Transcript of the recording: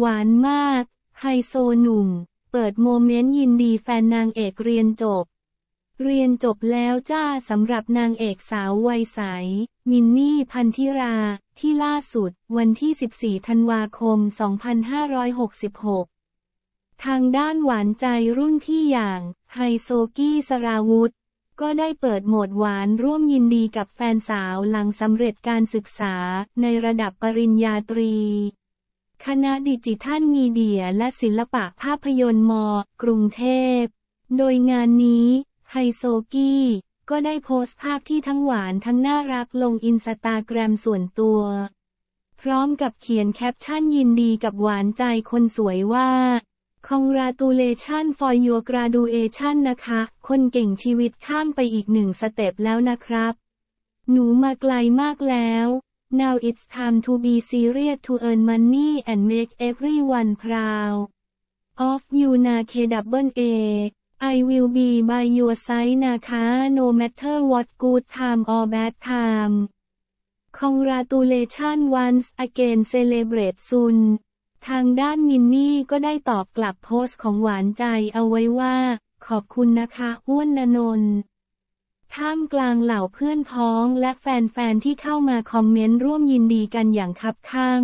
หวานมาก ไฮโซหนุ่ม เปิดโมเมนต์ยินดีแฟนนางเอกเรียนจบ เรียนจบแล้วจ้าสำหรับนางเอกสาววัยใส มินนี่พันธิรา ที่ล่าสุด วันที่ 14 ธันวาคม 2566 ทางด้านหวานใจรุ่นพี่อย่าง ไฮโซกี้สราวุธ ก็ได้เปิดโหมดหวานร่วมยินดีกับแฟนสาวหลังสำเร็จการศึกษาในระดับปริญญาตรีคณะดิจิทัลมีเดียและศิลปะภาพยนตร์ม กรุงเทพ โดยงานนี้ไฮโซกี้ก็ได้โพสต์ภาพที่ทั้งหวานทั้งน่ารักลงอินสตาแกรมส่วนตัว พร้อมกับเขียนแคปชั่นยินดีกับหวานใจคนสวยว่า Congratulation for your graduation นะคะ คนเก่งชีวิตข้ามไปอีกหนึ่งสเต็ปแล้วนะครับ หนูมาไกลมากแล้ว Now it's time to be serious to earn money and make everyone proud of you na k Double a I will be by your side นะคะ no matter what good time or bad time Congratulations once again celebrate soon ทางด้านมินนี่ก็ได้ตอบกลับโพสต์ของหวานใจเอาไว้ว่า ขอบคุณนะคะอ้วนนนท์ท่ามกลางเหล่าเพื่อนพ้องและแฟนๆที่เข้ามาคอมเมนต์ร่วมยินดีกันอย่างคับคั่ง